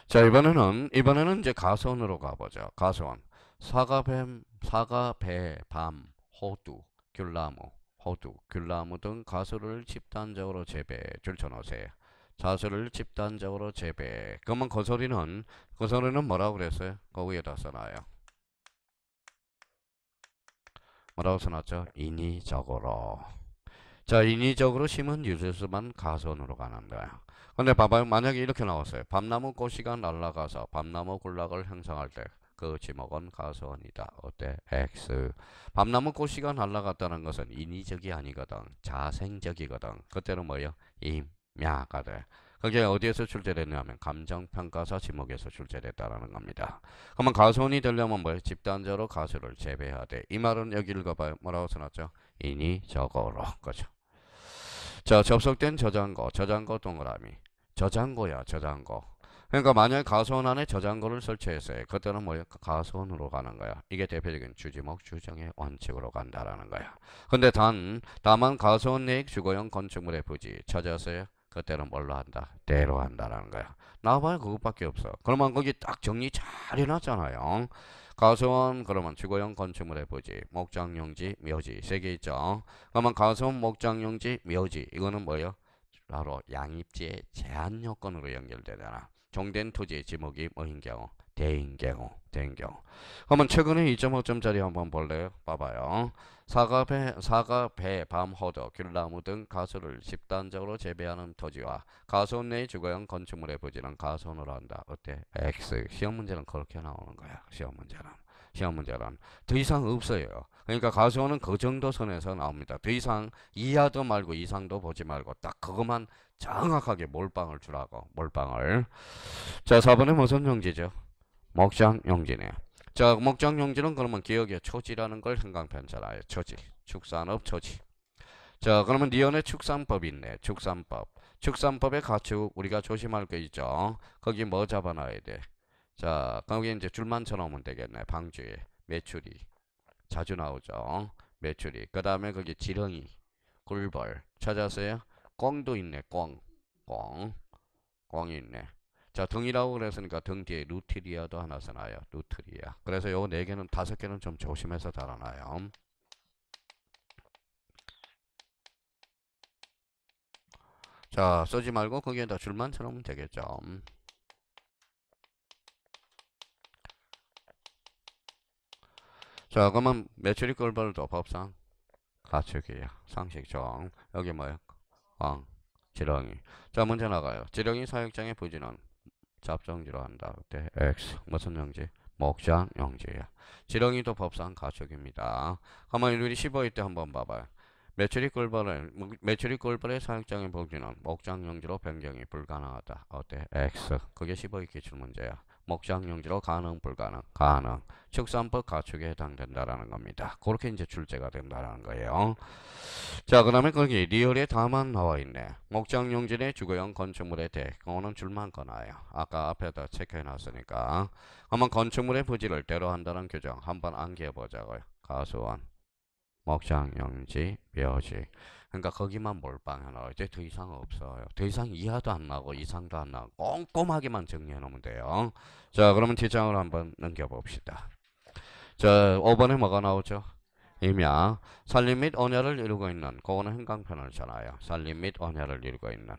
자 이번에는 이번에는 이제 가수으로 가보죠 가수 사과뱀 사과배 밤 호두 귤나무 호두 귤나무 등 가수를 집단적으로 재배 줄쳐놓으세요 자수를 집단적으로 재배. 그러면 그 소리는 그 소리는 뭐라고 그랬어요? 거기에다 써놔요. 뭐라고 써놨죠? 인위적으로. 자 인위적으로 심은 유실수만 가선으로 가는 거야. 근데 봐봐요. 만약에 이렇게 나왔어요. 밤나무 꽃이가 날아가서 밤나무 군락을 형성할 때 그 지목은 가선이다. 어때? X. 밤나무 꽃이가 날아갔다는 것은 인위적이 아니거든. 자생적이거든. 그때는 뭐예요? 임. 야가돼. 그게 어디에서 출제됐냐 면 감정평가사 지목에서 출제됐다라는 겁니다. 그러면 가수원이 되려면 뭐 집단적으로 가수를 재배해야 돼. 이 말은 여기 읽어봐요. 뭐라고 써놨죠? 이니 저거로. 그죠. 자 접속된 저장고. 저장고 동그라미. 저장고야 저장고. 그러니까 만약 에 가수원 안에 저장고를 설치했어요. 그때는 뭐예요? 가수원으로 가는 거야. 이게 대표적인 주지목 주정의 원칙으로 간다라는 거야. 근데 단 다만 가수원 내익 주거용 건축물의 부지 찾아서요. 그때는 뭘로 한다? 대로 한다라는 거야. 나와봐야 그것밖에 없어. 그러면 거기 딱 정리 잘 해놨잖아요. 가수원 그러면 주거용 건축물 해보지. 목장용지, 묘지 세 개 있죠. 그러면 가수원, 목장용지, 묘지 이거는 뭐예요? 바로 양입지의 제한 요건으로 연결되잖아. 종된 토지의 지목이 뭐인 경우? 대인 경우, 대인 경우. 그러면 최근에 2.5점짜리 한번 볼래요? 봐봐요. 사과배, 사과배, 밤, 호두, 귤나무 등 가수를 집단적으로 재배하는 토지와 가수원 내의 주거용 건축물에 부지는 가수원으로 한다. 어때? X. 시험 문제는 그렇게 나오는 거야. 시험 문제는. 시험 문제는 더 이상 없어요. 그러니까 가수원은 그 정도 선에서 나옵니다. 더 이상 이하도 말고 이상도 보지 말고 딱 그것만 정확하게 몰빵을 주라고. 몰빵을. 자, 4번에 무슨 용지죠? 목장 용지네요. 자, 목적 용지는 그러면 기억의 초지라는 걸형강편잘 알아요. 초지. 축산업 초지. 자, 그러면 리언의 축산법이 있네. 축산법. 축산법의 가축 우리가 조심할 게 있죠. 거기 뭐 잡아놔야 돼? 자, 거기 이제 줄만 쳐놓으면 되겠네. 방주에. 매출이. 자주 나오죠. 매출이. 그 다음에 거기 지렁이. 꿀벌. 찾았어요? 꿩도 있네. 꿩. 꿩. 꿩이 있네. 자 등이라고 그랬으니까 등 뒤에 루트리아도 하나 써놔요. 루트리아. 그래서 요 네 개는 5 개는 좀 조심해서 달아놔요. 자 쓰지 말고 거기에다 줄만 쳐놓으면 되겠죠. 자 그러면 매출이 꼴벌도 법상 가축이에요 상식정 여기 뭐야 왕 어, 지렁이 자 문제 나가요 지렁이 사육장의 부진원 잡정지로 한다. 그때 X 무슨 영지? 목장 영지야. 지렁이도 법상 가축입니다. 가만 우리 15일 때 한번 봐봐요. 매출이 꿀벌을 매출이 꿀벌의 사육장의 복지는 목장 영지로 변경이 불가능하다. 어때? X. 그게 15일 기출 문제야. 목장용지로 가능 불가능 가능 축산법 가축에 해당된다라는 겁니다. 그렇게 이제 출제가 된다라는 거예요. 자, 그 다음에 거기 리얼에 다만 나와 있네. 목장용지내 주거용 건축물에 대해 그거는 줄만 꺼놔요. 아까 앞에다 체크해놨으니까. 한번 건축물의 부지를 대로 한다는 규정 한번 암기해보자고요. 가수원, 목장용지, 묘지. 그러니까 거기만 몰빵해놔. 이제 더 이상 없어요. 더 이상 이하도 안 나고 이상도 안 나고 꼼꼼하게만 정리해놓으면 돼요. 자 그러면 뒷장으 한번 넘겨봅시다. 자 5번에 뭐가 나오죠? 임야 산림 및 온야를 이루고 있는 그거는 행강편을 잖아요. 산림 및 온야를 이루고 있는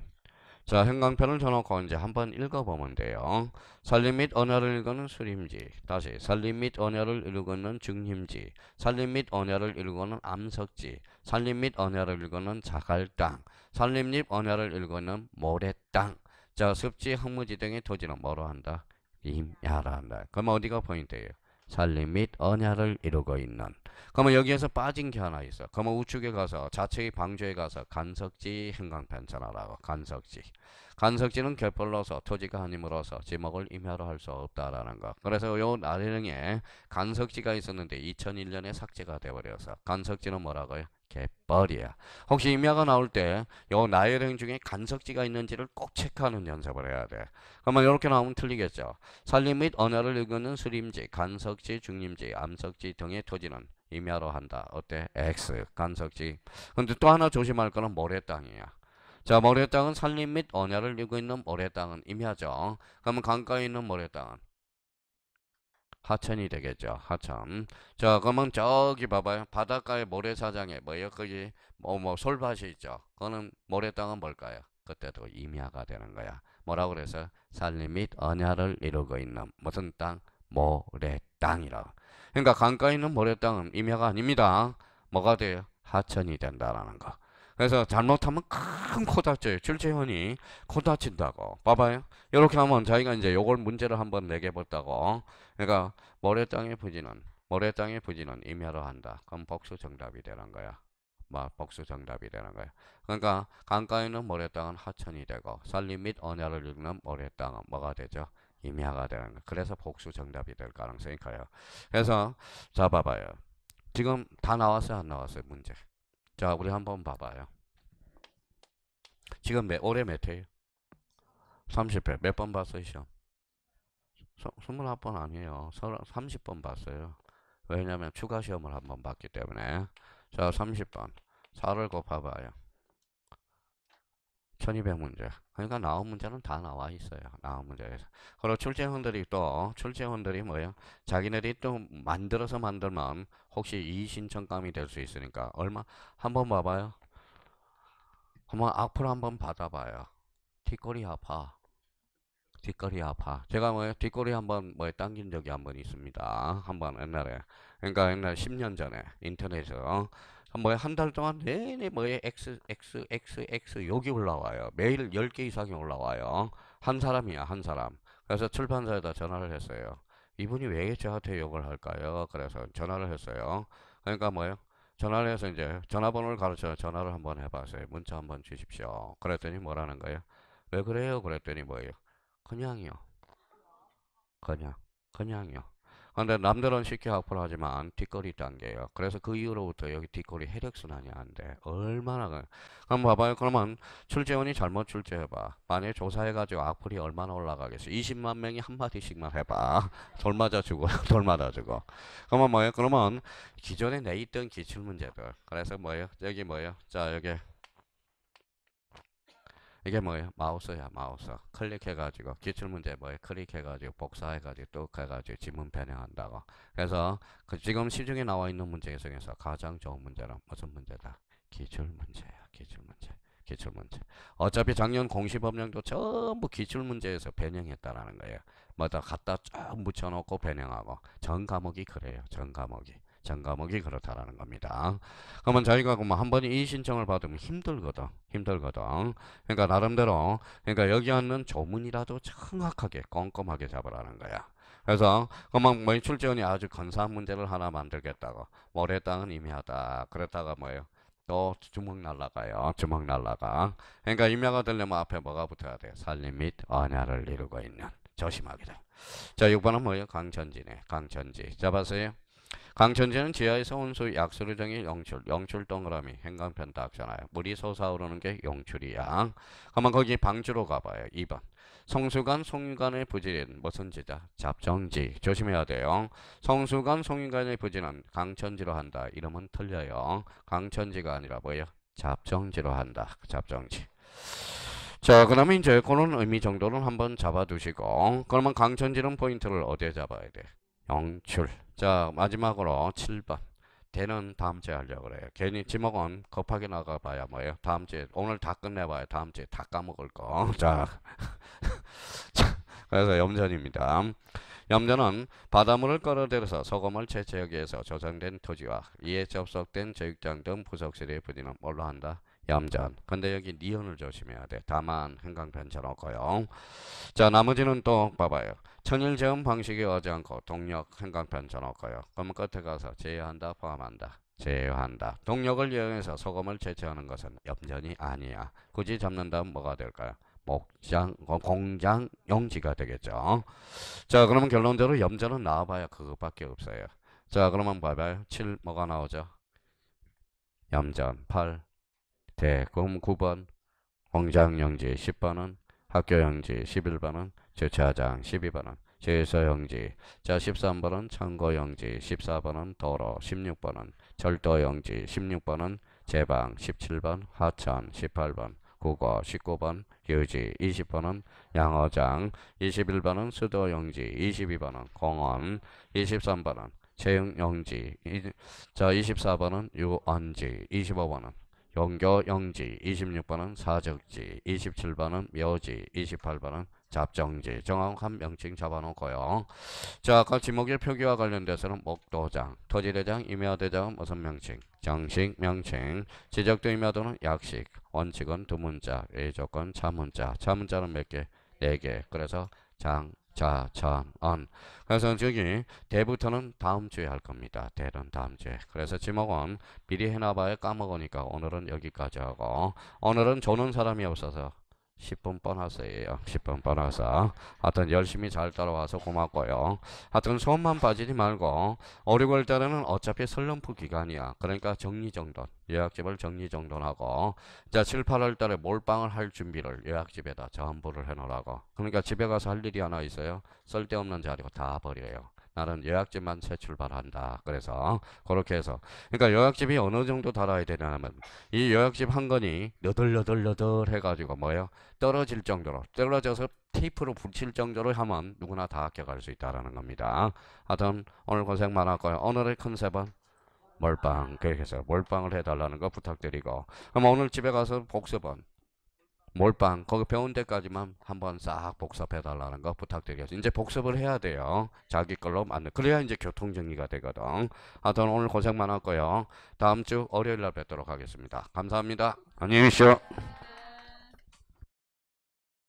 자, 행강편을 저놓고 이제 한번 읽어보면 돼요. 살림 및 언어를 읽는 수림지. 다시, 살림 및 언어를 읽는 중림지. 살림 및 언어를 읽는 암석지. 살림 및 언어를 읽는 자갈땅. 살림 및 언어를 읽는 모래땅. 자, 습지, 흙무지 등의 토지는 뭐로 한다? 임야라 한다. 그럼 어디가 포인트예요? 살림 및 언야를 이루고 있는 그러면 여기에서 빠진 게 하나 있어 그러면 우측에 가서 자체의 방조에 가서 간석지 행강편찬하라고 간석지 간석지는 결벌로서 토지가 아님으로서 지목을 임야로 할 수 없다라는 거 그래서 요나래릉에 간석지가 있었는데 2001년에 삭제가 되어버려서 간석지는 뭐라고요 갯벌이야 혹시 임야가 나올 때 요나열행 중에 간석지가 있는지를 꼭 체크하는 연습을 해야 돼. 그러면 이렇게 나오면 틀리겠죠. 산림 및 언어를 읽는 수림지, 간석지, 중림지, 암석지 등의 토지는 임야로 한다. 어때? X 간석지. 근데 또 하나 조심할 거는 모래땅이야. 자, 모래땅은 산림 및 언야를 읽고 있는 모래땅은 임야죠. 그러면 강가에 있는 모래땅은 하천이 되겠죠. 하천. 자, 그러면 저기 봐봐요. 바닷가에 모래사장에 뭐예요? 거기 뭐, 뭐 솔밭이 있죠. 그거는 모래땅은 뭘까요? 그때도 임야가 되는 거야. 뭐라고 그래서 산림 및 언야를 이루고 있는 무슨 땅? 모래땅이라. 그러니까 강가에 있는 모래땅은 임야가 아닙니다. 뭐가 돼요? 하천이 된다라는 거. 그래서 잘못하면 큰 코 다쳐요. 출제현이코 다친다고. 봐봐요. 이렇게 하면 자기가 이제 요걸 문제를 한번 내게 봤다고. 그러니까 모래땅의 부지는 모래땅의 부지는 임야로 한다. 그럼 복수 정답이 되는 거야. 막 뭐, 복수 정답이 되는 거야. 그러니까 강가에 있는 모래땅은 하천이 되고 산림 및 언야를 이루는 모래땅은 뭐가 되죠? 임야가 되는 거야. 그래서 복수 정답이 될 가능성이 커요. 그래서 음. 자 봐봐요. 지금 다 나왔어요? 안 나왔어요? 문제. 자 우리 한번 봐봐요. 지금 몇, 올해 몇 회요? 30회. 몇 번 봤어요? 시험? 21번 아니에요. 30번 봤어요. 왜냐면 추가 시험을 한번 봤기 때문에 자 30번 4를 곱해봐요. 1200 문제. 그러니까 나온 문제는 다 나와 있어요. 나온 문제에서. 그리고 출제원들이 또, 출제원들이 뭐예요? 자기네들이 또 만들어서 만들면 혹시 이신청감이 의될수 있으니까 얼마? 한번 봐봐요. 한번 악플 한번 받아봐요. 티꼬리 아파. 뒷걸이 아파. 제가 뭐 뒷걸이 한번 뭐 당긴 적이 한번 있습니다. 한번 옛날에. 그러니까 옛날 10년 전에 인터넷에서 한한달 동안 내내 뭐에 x x x x 여기 올라와요. 매일 10개 이상이 올라와요. 한 사람이야, 한 사람. 그래서 출판사에다 전화를 했어요. 이분이 왜 저한테 욕을 할까요? 그래서 전화를 했어요. 그러니까 뭐예요? 전화를 해서 이제 전화번호를 가르쳐 전화를 한번 해봤어요 문자 한번 주십시오. 그랬더니 뭐라는 거예요? 왜 그래요? 그랬더니 뭐예요? 그냥이요. 그냥. 그냥이요. 근데 남들은 쉽게 확보를 하지만 뒷거리 단계예요. 그래서 그 이후로부터 여기 뒷거리 혈액순환이 안 돼. 얼마나 그, 그럼 봐봐요. 그러면 출제원이 잘못 출제해봐. 만약에 조사해가지고 악플이 얼마나 올라가겠어. 20만 명이 한마디씩만 해봐. (laughs) 돌 맞아 주고 (laughs) 돌 맞아 주고. 그러면 뭐예요? 그러면 기존에 내 있던 기출문제들. 그래서 뭐예요? 여기 뭐예요? 자 여기 이게 뭐예요? 마우스야, 마우스. 클릭해가지고, 기출문제 뭐에요 클릭해가지고, 복사해가지고, 뚝해가지고, 지문 변형한다고. 그래서, 그 지금 시중에 나와 있는 문제 중에서 가장 좋은 문제는 무슨 문제다? 기출문제야, 기출문제. 기출문제. 어차피 작년 공시법령도 전부 기출문제에서 변형했다라는 거예요. 뭐다 갖다 쭉 묻혀놓고 변형하고. 전 과목이 그래요. 전 과목이. 장 과목이 그렇다라는 겁니다. 그러면 자기가 그러면 한 번에 이 신청을 받으면 힘들거든. 힘들거든. 그러니까 나름대로 그러니까 여기 있는 조문이라도 정확하게 꼼꼼하게 잡으라는 거야. 그래서 그만 뭐 출제원이 아주 건사한 문제를 하나 만들겠다고 모래땅은 임야다 그랬다가 뭐예요 또 주먹 날라가요 주먹 날라가 그러니까 임야가 되려면 앞에 뭐가 붙어야 돼 살림 및 언야를 이루고 있는 조심하게 돼자 6번은 뭐예요 강천지네 강천지 잡았어요 강천지는 지하에서 온수 약수를정해 영출, 영출 동그라미, 행강편 닿잖아요. 물이 솟아오르는 게 영출이야. 그러면 거기 방주로 가봐요. 2번. 성수관, 송유관의 부진, 은 무슨 지다? 잡정지. 조심해야 돼요. 성수관, 송유관의 부진은 강천지로 한다. 이름은 틀려요. 강천지가 아니라 뭐예요? 잡정지로 한다. 그 잡정지. 자, 그 다음에 이제 그런 의미 정도는 한번 잡아두시고, 그러면 강천지는 포인트를 어디에 잡아야 돼? 영출. 자 마지막으로 7번. 대는 다음 주에 하려고 그래요. 괜히 지목은 급하게 나가봐야 뭐예요. 다음 주에 오늘 다 끝내봐야 다음 주에 다 까먹을 거. (laughs) 자, (laughs) 자 그래서 염전입니다. 염전은 바닷물을 끌어들여서 소금을 제 지역에서 조성된 토지와 이에 접속된 제육장 등부속실의부지는 뭘로 한다? 얌전. 근데 여기 니은을 조심해야 돼. 다만 행강편처럼고요. 자 나머지는 또 봐봐요. 천일제음 방식이 어지 않고 동력 행강편처럼고요. 그러면 끝에 가서 제외한다 포함한다. 제외한다. 동력을 이용해서 소금을 제체하는 것은 염전이 아니야. 굳이 잡는다면 뭐가 될까요? 목장, 공장, 용지가 되겠죠. 자, 그러면 결론적으로 염전은 나와봐야 그것밖에 없어요. 자, 그러면 봐봐요. 7 뭐가 나오죠? 염전 8 대검 9번, 공장영지 10번은, 학교영지 11번은, 주차장 12번은, 제소영지자 13번은 창고영지, 14번은 도로, 16번은 절도영지, 16번은 제방, 17번 하천, 18번 국어, 19번 유지, 20번은 양어장, 21번은 수도영지, 22번은 공원, 23번은 채용영지, 자 24번은 유언지, 25번은 연교영지 26번은 사적지 27번은 묘지 28번은 잡정지 정확한 명칭 잡아놓고요. 자 아까 지목일 표기와 관련돼서는 목도장, 토지대장, 임야대장은 무슨 명칭? 정식 명칭, 지적도 임야도는 약식, 원칙은 두 문자, 예조건 차문자, 차문자는 몇 개? 네 개. 그래서 장, 자, 자, 안. 그래서 저기 대부터는 다음 주에 할 겁니다. 대는 다음 주에. 그래서 지목은 미리 해놔봐야 까먹으니까 오늘은 여기까지 하고 오늘은 조는 사람이 없어서 10분 뻔하세요. 10분 (laughs) 뻔하서. 하여튼 열심히 잘 따라와서 고맙고요. 하여튼 소음만 빠지지 말고 어리굴 때는 어차피 슬럼프 기간이야. 그러니까 정리정돈. 예약집을 정리정돈하고 자 7, 8월 달에 몰빵을 할 준비를 예약집에다 전부를 해놓으라고. 그러니까 집에 가서 할 일이 하나 있어요. 쓸데없는 자리고 다 버려요. 나는 요약집만 새 출발한다. 그래서 그렇게 해서 그러니까 요약집이 어느 정도 달아야 되냐면 이 요약집 한 건이 너덜너덜너덜 해가지고 뭐예요? 떨어질 정도로 떨어져서 테이프로 붙일 정도로 하면 누구나 다 합격할 수 있다라는 겁니다. 하여튼 오늘 고생 많았고요. 오늘의 컨셉은 몰빵 계획해서 몰빵을 해달라는 거 부탁드리고 그럼 오늘 집에 가서 복습은 몰빵 거기 배운 데까지만 한번 싹 복습해 달라는 거 부탁드려요 이제 복습을 해야 돼요 자기 걸로 맞는 그래야 이제 교통정리가 되거든 하여튼 오늘 고생 많았고요 다음 주 월요일 날 뵙도록 하겠습니다 감사합니다 안녕히 계십시오